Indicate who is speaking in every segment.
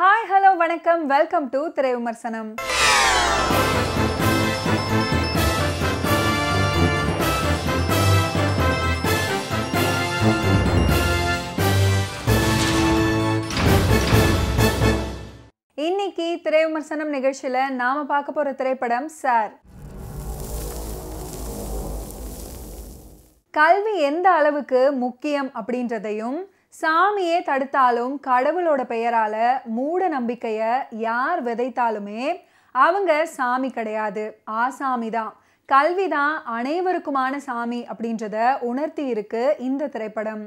Speaker 1: hi hello வணக்கம் welcome to திரை விமர்சனம் இன்னைக்கு திரை விமர்சனம் நிகழ்ச்சியில் நாம் பார்க்க போற திரைப்படம் சார் கல்வி எந்த அளவுக்கு முக்கியம் அப்படின்றதையும் சாமியே தடுத்தாலும் கடவுளோட பெயரால் மூட நம்பிக்கையை யார் விதைத்தாலுமே அவங்க சாமி கிடையாது ஆசாமி தான் கல்வி தான் அனைவருக்குமான சாமி அப்படின்றத உணர்த்தி இருக்கு இந்த திரைப்படம்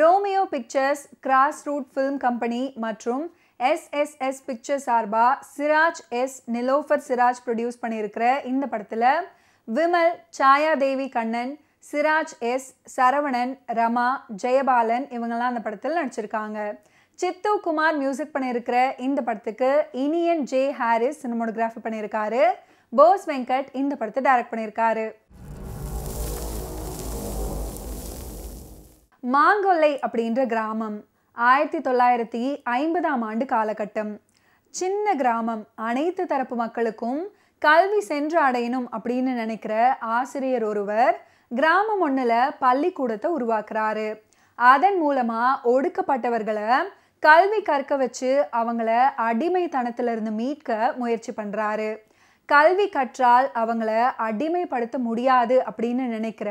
Speaker 1: Romeo Pictures cross route film company மற்றும் எஸ்எஸ்எஸ் பிக்சர் சார்பாக சிராஜ் எஸ் நிலோஃபர் சிராஜ் ப்ரொடியூஸ் பண்ணியிருக்கிற இந்த படத்தில் விமல் சாயா தேவி கண்ணன் சிராஜ் எஸ் சரவணன் ரமா ஜெயபாலன் இவங்கெல்லாம் அந்த படத்தில் நடிச்சிருக்காங்க சித்து குமார் மியூசிக் பண்ணியிருக்கிற இந்த படத்துக்கு இனியன் ஜே ஹாரிஸ் சினிமோடோகிராஃபி பண்ணியிருக்காரு போஸ் வெங்கட் இந்த படத்தை டைரக்ட் பண்ணியிருக்காரு மாங்கொல்லை அப்படின்ற கிராமம் ஆயிரத்தி தொள்ளாயிரத்தி ஐம்பதாம் ஆண்டு காலகட்டம் சின்ன கிராமம் அனைத்து தரப்பு மக்களுக்கும் கல்வி சென்று அடையணும் அப்படின்னு நினைக்கிற ஆசிரியர் ஒருவர் கிராமம் ஒன்றில் பள்ளிக்கூடத்தை உருவாக்குறாரு அதன் மூலமாக ஒடுக்கப்பட்டவர்களை கல்வி கற்க வச்சு அவங்கள அடிமைத்தனத்திலிருந்து மீட்க முயற்சி பண்ணுறாரு கல்வி கற்றால் அவங்கள அடிமைப்படுத்த முடியாது அப்படின்னு நினைக்கிற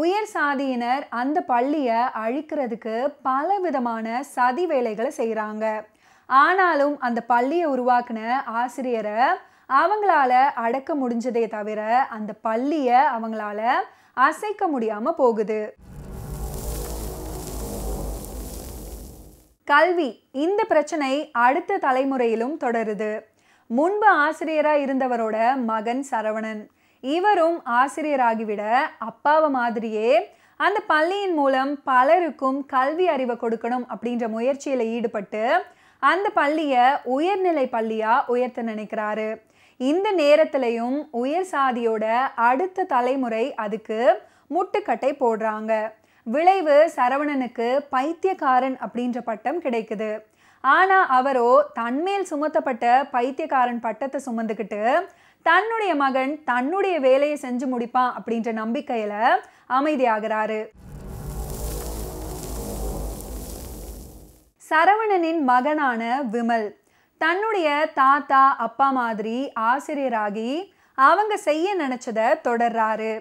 Speaker 1: உயர் சாதியினர் அந்த பள்ளியை அழிக்கிறதுக்கு பல விதமான சதி வேலைகளை செய்கிறாங்க ஆனாலும் அந்த பள்ளியை உருவாக்கின ஆசிரியரை அவங்களால அடக்க முடிஞ்சதே தவிர அந்த பள்ளியை அவங்களால அசைக்க முடியாமல் போகுது கல்வி இந்த பிரச்சனை அடுத்த தலைமுறையிலும் தொடருது முன்பு ஆசிரியராக இருந்தவரோட மகன் சரவணன் இவரும் ஆசிரியராகிவிட அப்பாவை மாதிரியே அந்த பள்ளியின் மூலம் பலருக்கும் கல்வி அறிவை கொடுக்கணும் அப்படின்ற முயற்சியில் ஈடுபட்டு அந்த பள்ளியை உயர்நிலை பள்ளியாக உயர்த்த நினைக்கிறாரு இந்த நேரத்திலையும் உயர் சாதியோட அடுத்த தலைமுறை அதுக்கு முட்டுக்கட்டை போடுறாங்க விளைவு சரவணனுக்கு பைத்தியக்காரன் அப்படின்ற பட்டம் கிடைக்குது ஆனால் அவரோ தன்மேல் சுமத்தப்பட்ட பைத்தியக்காரன் பட்டத்தை சுமந்துக்கிட்டு தன்னுடைய மகன் தன்னுடைய வேலையை செஞ்சு முடிப்பான் அப்படின்ற நம்பிக்கையில் அமைதியாகிறாரு சரவணனின் மகனான விமல் தன்னுடைய தாத்தா அப்பா மாதிரி ஆசிரியராகி அவங்க செய்ய நினச்சதை தொடர்றாரு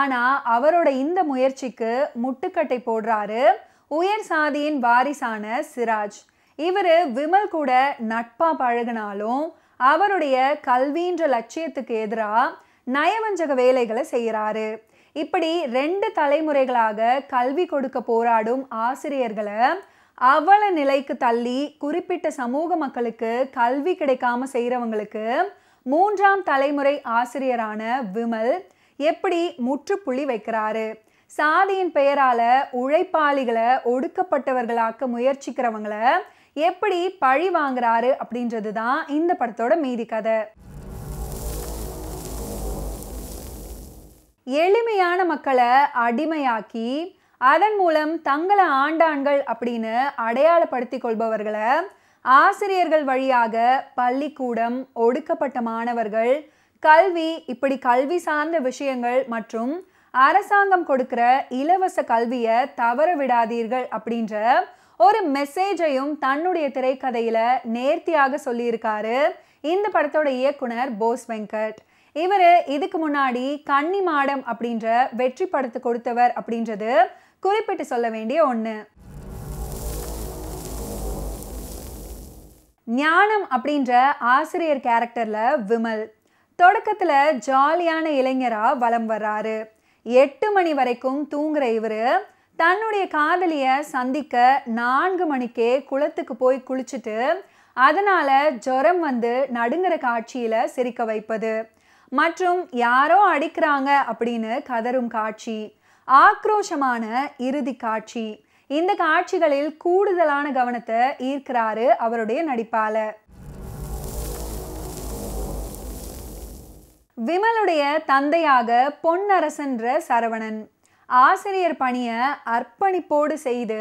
Speaker 1: ஆனால் அவரோட இந்த முயற்சிக்கு முட்டுக்கட்டை போடுறாரு உயர் சாதியின் வாரிசான சிராஜ் இவர் விமல் கூட நட்பாக பழகினாலும் அவருடைய கல்வின்ற லட்சியத்துக்கு எதிராக நயவஞ்சக வேலைகளை செய்கிறாரு இப்படி ரெண்டு தலைமுறைகளாக கல்வி கொடுக்க போராடும் ஆசிரியர்களை அவல நிலைக்கு தள்ளி குறிப்பிட்ட சமூக மக்களுக்கு கல்வி கிடைக்காம செய்கிறவங்களுக்கு மூன்றாம் தலைமுறை ஆசிரியரான விமல் எப்படி முற்றுப்புள்ளி வைக்கிறாரு சாதியின் பெயரால உழைப்பாளிகளை ஒடுக்கப்பட்டவர்களாக்க முயற்சிக்கிறவங்கள எப்படி பழி வாங்குறாரு அப்படின்றது தான் இந்த படத்தோட மீதி கதை எளிமையான மக்களை அடிமையாக்கி அதன் மூலம் தங்களை ஆண்டான்கள் அப்படின்னு அடையாளப்படுத்தி கொள்பவர்களை ஆசிரியர்கள் வழியாக பள்ளிக்கூடம் ஒடுக்கப்பட்ட மாணவர்கள் கல்வி இப்படி கல்வி சார்ந்த விஷயங்கள் மற்றும் அரசாங்கம் கொடுக்கிற இலவச கல்வியை தவற விடாதீர்கள் அப்படின்ற ஒரு மெசேஜையும் தன்னுடைய திரைக்கதையில நேர்த்தியாக சொல்லியிருக்காரு இந்த படத்தோட இயக்குனர் போஸ் வெங்கட் இவர் இதுக்கு முன்னாடி கன்னி மாடம் அப்படின்ற வெற்றி படத்தை கொடுத்தவர் அப்படின்றது குறிப்பிட்டு சொல்ல வேண்டிய ஒன்று ஞானம் அப்படின்ற ஆசிரியர் கேரக்டரில் விமல் தொடக்கத்தில் ஜாலியான இளைஞராக வலம் வர்றாரு எட்டு மணி வரைக்கும் தூங்குற இவர் தன்னுடைய காதலியை சந்திக்க நான்கு மணிக்கே குளத்துக்கு போய் குளிச்சுட்டு அதனால் ஜுரம் வந்து நடுங்கிற காட்சியில் சிரிக்க வைப்பது மற்றும் யாரோ அடிக்கிறாங்க அப்படின்னு கதரும் காட்சி ஆக்ரோஷமான இறுதி காட்சி இந்த காட்சிகளில் கூடுதலான கவனத்தை ஈர்க்கிறாரு அவருடைய நடிப்பாளர் விமலுடைய தந்தையாக பொன்னரசன்ற சரவணன் ஆசிரியர் பணியை அர்ப்பணிப்போடு செய்து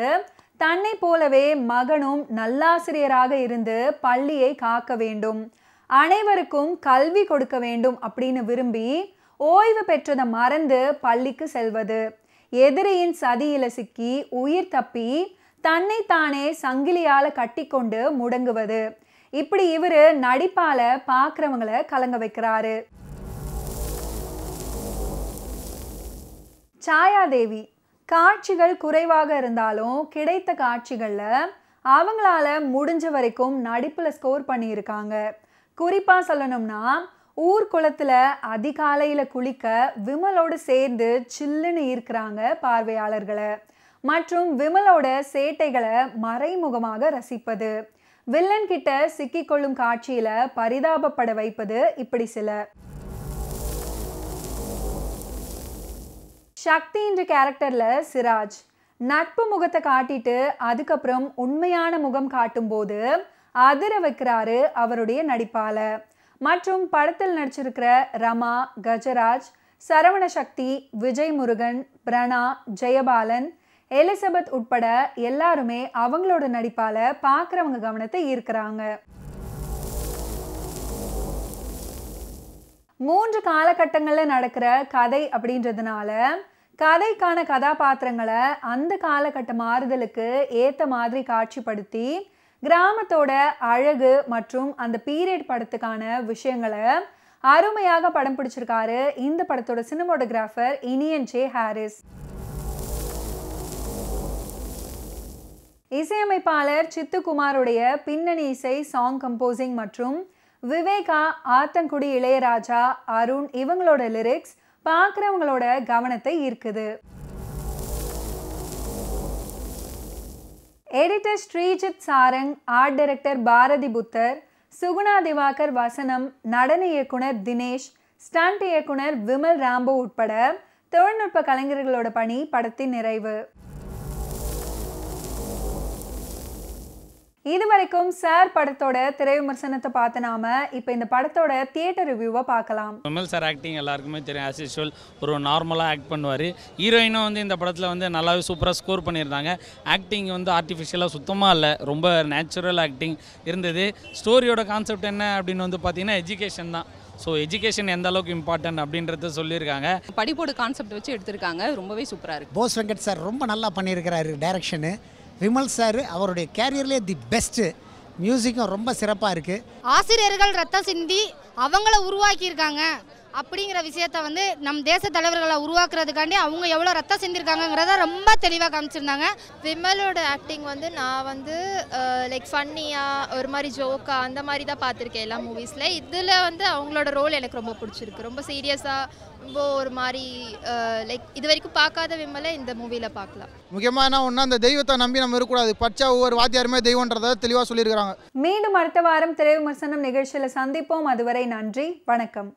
Speaker 1: தன்னை போலவே மகனும் நல்லாசிரியராக இருந்து பள்ளியை காக்க வேண்டும் அனைவருக்கும் கல்வி கொடுக்க வேண்டும் அப்படின்னு விரும்பி ஓய்வு பெற்றதை மறந்து பள்ளிக்கு செல்வது எதிரியின் சதியில சிக்கி உயிர் தப்பி தன்னை தானே சங்கிலியால் கட்டிக்கொண்டு முடங்குவது இப்படி இவர் நடிப்பால் பார்க்குறவங்களை கலங்க வைக்கிறாரு சாயாதேவி காட்சிகள் குறைவாக இருந்தாலும் கிடைத்த காட்சிகளில் அவங்களால முடிஞ்ச வரைக்கும் நடிப்பில் ஸ்கோர் பண்ணியிருக்காங்க குறிப்பாக சொல்லணும்னா குளத்தில் அதிகாலையில் குளிக்க விமலோடு சேர்ந்து சில்லுன்னு இருக்கிறாங்க பார்வையாளர்களை மற்றும் விமலோட சேட்டைகளை மறைமுகமாக ரசிப்பது வில்லன் கிட்ட சிக்கிக்கொள்ளும் காட்சியில பரிதாபப்பட வைப்பது இப்படி சில சக்தி என்ற கேரக்டர்ல சிராஜ் நட்பு முகத்தை காட்டிட்டு அதுக்கப்புறம் உண்மையான முகம் காட்டும் போது அதிர வைக்கிறாரு அவருடைய நடிப்பால மற்றும் படத்தில் நடிச்சிருக்கிற ரமா கஜராஜ் சரவண சக்தி விஜய் முருகன் பிரணா ஜெயபாலன் எலிசபெத் உட்பட எல்லாருமே அவங்களோட நடிப்பால் பார்க்குறவங்க கவனத்தை ஈர்க்கிறாங்க மூன்று காலகட்டங்களில் நடக்கிற கதை அப்படின்றதுனால கதைக்கான கதாபாத்திரங்களை அந்த காலகட்ட மாறுதலுக்கு ஏற்ற மாதிரி காட்சிப்படுத்தி கிராமத்தோட அழகு மற்றும் அந்த பீரியட் படத்துக்கான விஷயங்களை அருமையாக படம் பிடிச்சிருக்காரு இந்த படத்தோட சினிமோட்டோகிராஃபர் இனியன் ஜே ஹாரிஸ் இசையமைப்பாளர் சித்துக்குமாருடைய பின்னணி இசை சாங் கம்போசிங் மற்றும் விவேகா ஆத்தங்குடி இளையராஜா அருண் இவங்களோட லிரிக்ஸ் பார்க்குறவங்களோட கவனத்தை ஈர்க்குது editor Sreejith Sarang art director Bharathi Puthar Suguna Divakar வசனம் நடன இயக்குனர் தினேஷ் ஸ்டண்ட் இயக்குனர் விமல் ராம்போ உட்பட தொழில்நுட்ப கலைஞர்களோட பணி படத்தின் நிறைவு இது வரைக்கும் சார் படத்தோட திரை விமர்சனத்தை பார்த்து நாம இப்போ இந்த படத்தோட தியேட்டர் ரிவ்யூவை பார்க்கலாம் விமல் சார் ஆக்டிங் எல்லாருக்குமே தெரியும் ஆஸ் யூஸ்வல் ஒரு நார்மலாக ஆக்ட் பண்ணுவார் ஹீரோயினும் வந்து இந்த படத்தில் வந்து நல்லாவே சூப்பராக ஸ்கோர் பண்ணியிருந்தாங்க ஆக்டிங் வந்து ஆர்டிஃபிஷியலாக சுத்தமாக இல்லை ரொம்ப நேச்சுரல் ஆக்டிங் இருந்தது ஸ்டோரியோட கான்செப்ட் என்ன அப்படின்னு வந்து பார்த்தீங்கன்னா எஜுகேஷன் தான் ஸோ எஜுகேஷன் எந்த அளவுக்கு இம்பார்ட்டன்ட் அப்படின்றத சொல்லியிருக்காங்க படிப்போட கான்செப்ட் வச்சு எடுத்திருக்காங்க ரொம்பவே சூப்பராக இருக்குது போஸ் வெங்கட் சார் ரொம்ப நல்லா பண்ணியிருக்கிறாரு டேரக்ஷனு விமல் சார் அவருடைய கேரியர்லேயே தி பெஸ்ட்டு மியூசிக்கும் ரொம்ப சிறப்பாக இருக்குது ஆசிரியர்கள் ரத்தம் சிந்தி அவங்கள உருவாக்கியிருக்காங்க அப்படிங்கிற விஷயத்த வந்து நம் தேச தலைவர்களை உருவாக்குறதுக்காண்டி அவங்க எவ்வளோ ரத்தம் செஞ்சுருக்காங்கிறத ரொம்ப தெளிவாக காமிச்சிருந்தாங்க விமலோட ஆக்டிங் வந்து நான் வந்து லைக் ஃபன்னியாக ஒரு மாதிரி ஜோக்கா அந்த மாதிரி தான் பார்த்துருக்கேன் எல்லா மூவிஸில் இதில் வந்து அவங்களோட ரோல் எனக்கு ரொம்ப பிடிச்சிருக்கு ரொம்ப சீரியஸாக ரொம்ப ஒரு மாதிரி லைக் இது வரைக்கும் பார்க்காத விமலை இந்த மூவியில் பார்க்கலாம் முக்கியமாக என்ன ஒன்றா அந்த தெய்வத்தை நம்பி நம்ம இருக்கக்கூடாது பச்சா ஒவ்வொரு வாத்தியாருமே தெய்வன்றதை தெளிவாக சொல்லியிருக்கிறாங்க மீண்டும் அடுத்த வாரம் திரை விமர்சனம் நிகழ்ச்சியில் சந்திப்போம் அதுவரை நன்றி வணக்கம்